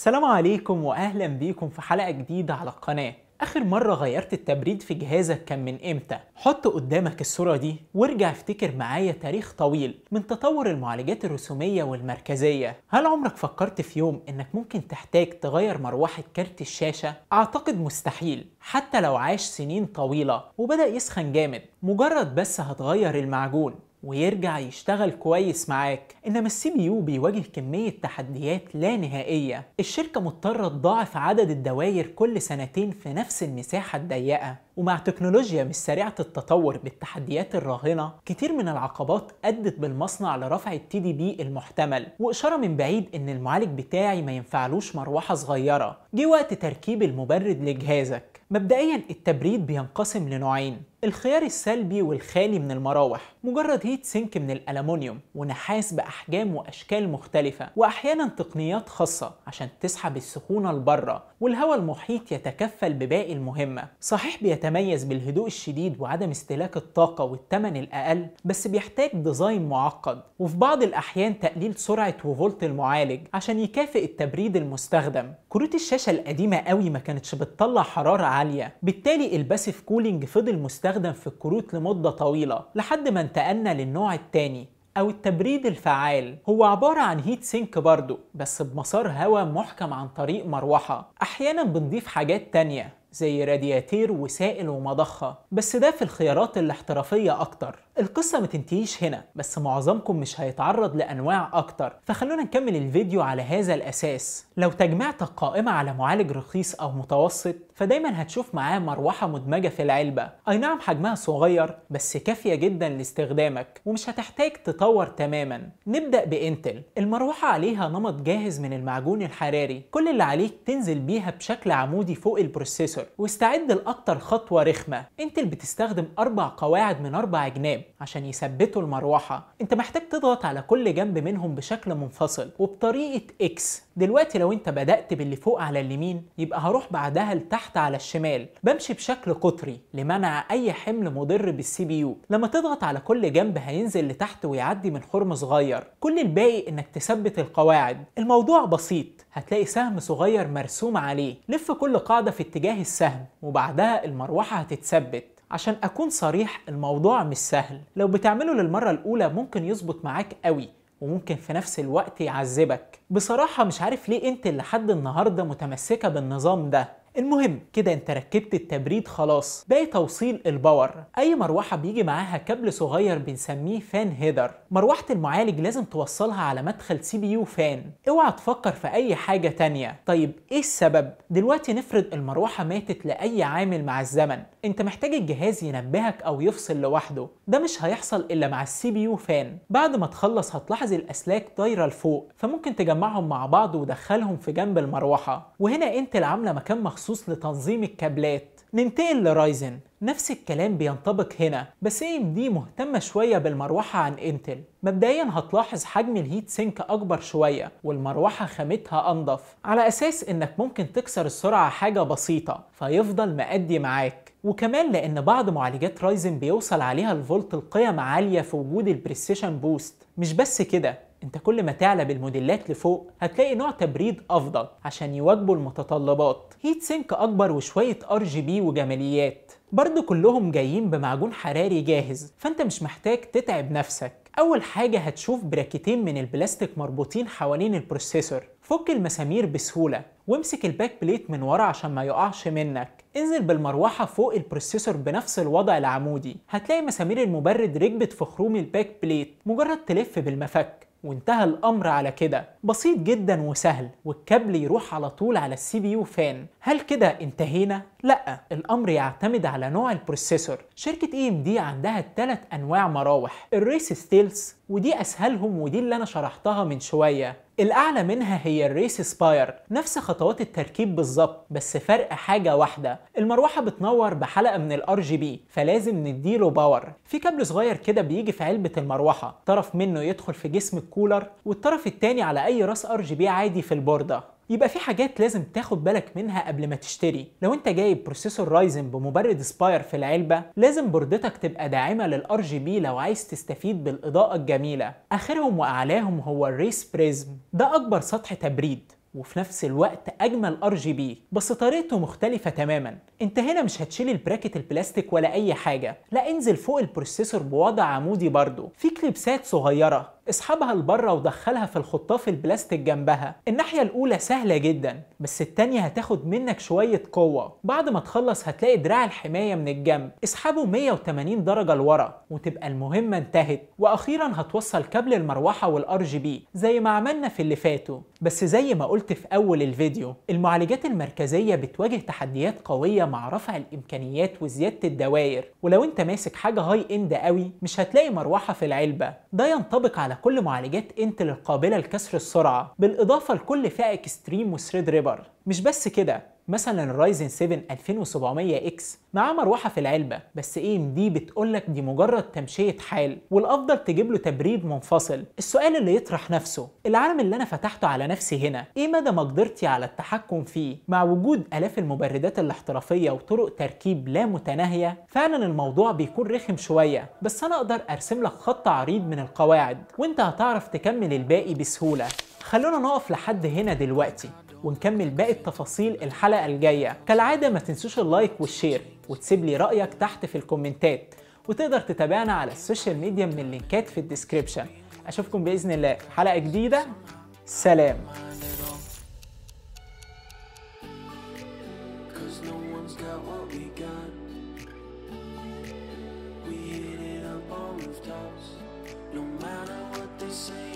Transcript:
السلام عليكم واهلا بيكم في حلقه جديده على القناه اخر مره غيرت التبريد في جهازك كان من امتى حط قدامك الصوره دي وارجع افتكر معايا تاريخ طويل من تطور المعالجات الرسوميه والمركزيه هل عمرك فكرت في يوم انك ممكن تحتاج تغير مروحه كارت الشاشه اعتقد مستحيل حتى لو عاش سنين طويله وبدا يسخن جامد مجرد بس هتغير المعجون ويرجع يشتغل كويس معاك انما السي بي يو بيواجه كميه تحديات لا نهائيه الشركه مضطره تضاعف عدد الدوائر كل سنتين في نفس المساحه الضيقه ومع تكنولوجيا مش سريعه التطور بالتحديات الراهنه كتير من العقبات ادت بالمصنع لرفع التي دي بي المحتمل واشاره من بعيد ان المعالج بتاعي ما ينفعلوش مروحه صغيره جه وقت تركيب المبرد لجهازك مبدئيا التبريد بينقسم لنوعين الخيار السلبي والخالي من المراوح مجرد هيت سينك من الالومنيوم ونحاس بأحجام وأشكال مختلفة وأحيانا تقنيات خاصة عشان تسحب السخونة لبره والهواء المحيط يتكفل بباقي المهمة صحيح بيتميز بالهدوء الشديد وعدم استهلاك الطاقة والثمن الأقل بس بيحتاج ديزاين معقد وفي بعض الأحيان تقليل سرعة وفولت المعالج عشان يكافئ التبريد المستخدم كروت الشاشة القديمة قوي ما كانتش بتطلع حرارة عالية بالتالي الباسيف كولينج فضل مستخدم في الكروت لمدة طويلة لحد ما انتقلنا للنوع الثاني أو التبريد الفعال هو عبارة عن هيت سينك برضه بس بمسار هواء محكم عن طريق مروحة أحيانا بنضيف حاجات تانية زي رادياتير وسائل ومضخة بس ده في الخيارات الاحترافية أكتر القصة ما تنتهيش هنا بس معظمكم مش هيتعرض لأنواع أكتر فخلونا نكمل الفيديو على هذا الأساس لو تجمعت القائمة على معالج رخيص أو متوسط فدايما هتشوف معاه مروحة مدمجة في العلبة أي نعم حجمها صغير بس كافية جدا لاستخدامك ومش هتحتاج تطور تماما نبدأ بإنتل المروحة عليها نمط جاهز من المعجون الحراري كل اللي عليك تنزل بيها بشكل عمودي فوق البروسيسور واستعد لأكتر خطوة رخمة انتل بتستخدم أربع قواعد من أربع جناب عشان يثبتوا المروحة انت محتاج تضغط على كل جنب منهم بشكل منفصل وبطريقة إكس دلوقتي لو انت بدأت باللي فوق على اليمين يبقى هروح بعدها لتحت تحت على الشمال بمشي بشكل قطري لمنع اي حمل مضر بالسي بي يو لما تضغط على كل جنب هينزل لتحت ويعدي من حرم صغير كل الباقي انك تثبت القواعد الموضوع بسيط هتلاقي سهم صغير مرسوم عليه لف كل قاعدة في اتجاه السهم وبعدها المروحة هتتثبت عشان أكون صريح الموضوع مش سهل لو بتعمله للمرة الأولى ممكن يظبط معاك قوي وممكن في نفس الوقت يعذبك بصراحة مش عارف ليه انت اللي لحد النهاردة متمسكة بالنظام ده المهم كده انت ركبت التبريد خلاص باقي توصيل الباور اي مروحه بيجي معاها كابل صغير بنسميه فان هيدر مروحه المعالج لازم توصلها على مدخل سي بي يو فان اوعى تفكر في اي حاجه تانية طيب ايه السبب دلوقتي نفرض المروحه ماتت لاي عامل مع الزمن انت محتاج الجهاز ينبهك او يفصل لوحده ده مش هيحصل الا مع السي بي يو فان بعد ما تخلص هتلاحظ الاسلاك طايره لفوق فممكن تجمعهم مع بعض ودخلهم في جنب المروحه وهنا انتل عامله مكان مخصوص لتنظيم الكابلات ننتقل لرايزن نفس الكلام بينطبق هنا بس AMD مهتمة شوية بالمروحة عن انتل مبدئيا هتلاحظ حجم الهيت سينك اكبر شوية والمروحة خامتها انضف على اساس انك ممكن تكسر السرعة حاجة بسيطة فيفضل مأدي معاك وكمان لان بعض معالجات رايزن بيوصل عليها الفولت القيم عالية في وجود البريسيشن بوست مش بس كده انت كل ما تعلى بالموديلات لفوق هتلاقي نوع تبريد افضل عشان يواجبوا المتطلبات هيت سينك اكبر وشويه ار جي بي وجماليات برضه كلهم جايين بمعجون حراري جاهز فانت مش محتاج تتعب نفسك اول حاجه هتشوف براكتين من البلاستيك مربوطين حوالين البروسيسور فك المسامير بسهوله وامسك الباك بليت من ورا عشان ما يقعش منك انزل بالمروحة فوق البروسيسور بنفس الوضع العمودي هتلاقي مسامير المبرد ركبت في خروم الباك بليت مجرد تلف بالمفك وانتهى الامر على كده بسيط جدا وسهل والكابل يروح على طول على السي بي يو فان هل كده انتهينا لا الامر يعتمد على نوع البروسيسور شركه اي ام دي عندها ثلاث انواع مراوح الريس ستيلز ودي اسهلهم ودي اللي انا شرحتها من شويه الأعلى منها هي الريس سباير نفس خطوات التركيب بالظبط بس فرق حاجة واحدة المروحة بتنور بحلقة من الار جي بي فلازم نديله باور في كابل صغير كده بيجي في علبة المروحة طرف منه يدخل في جسم الكولر والطرف التاني على أي راس ار جي بي عادي في البوردة يبقى في حاجات لازم تاخد بالك منها قبل ما تشتري لو انت جايب بروسيسور رايزن بمبرد سباير في العلبه لازم بوردتك تبقى داعمه للار جي بي لو عايز تستفيد بالاضاءه الجميله اخرهم واعلاهم هو الريس بريزم ده اكبر سطح تبريد وفي نفس الوقت اجمل ار جي بي بس طريقته مختلفه تماما انت هنا مش هتشيل البراكت البلاستيك ولا اي حاجه لا انزل فوق البروسيسور بوضع عمودي برضه في كليبسات صغيره اسحبها لبره ودخلها في الخطاف البلاستيك جنبها الناحية الأولى سهلة جدا بس التانية هتاخد منك شوية قوة بعد ما تخلص هتلاقي دراع الحماية من الجنب اسحبه 180 درجة لورا وتبقى المهمة انتهت وأخيرا هتوصل كابل المروحة والار جي بي زي ما عملنا في اللي فاتوا بس زي ما قلت في أول الفيديو المعالجات المركزية بتواجه تحديات قوية مع رفع الإمكانيات وزيادة الدوائر ولو انت ماسك حاجة هاي اند قوي مش هتلاقي مروحة في العلبة ده ينطبق على كل معالجات انتل القابله لكسر السرعه بالاضافه لكل فئه اكستريم وثريد ريبر مش بس كده مثلا الرايزن 7 2700 اكس معاه مروحه في العلبه بس اي ام دي بتقول لك دي مجرد تمشيه حال والافضل تجيب له تبريد منفصل السؤال اللي يطرح نفسه العالم اللي انا فتحته على نفسي هنا ايه مدى مقدرتي على التحكم فيه مع وجود الاف المبردات الاحترافيه وطرق تركيب لا متناهيه فعلا الموضوع بيكون رخم شويه بس انا اقدر ارسم لك خط عريض من القواعد وانت هتعرف تكمل الباقي بسهوله خلونا نقف لحد هنا دلوقتي ونكمل باقي التفاصيل الحلقة الجاية كالعادة ما تنسوش اللايك والشير وتسيب لي رأيك تحت في الكومنتات وتقدر تتابعنا على السوشيال ميديا من اللينكات في الديسكريبشن أشوفكم بإذن الله في حلقة جديدة سلام No matter what they say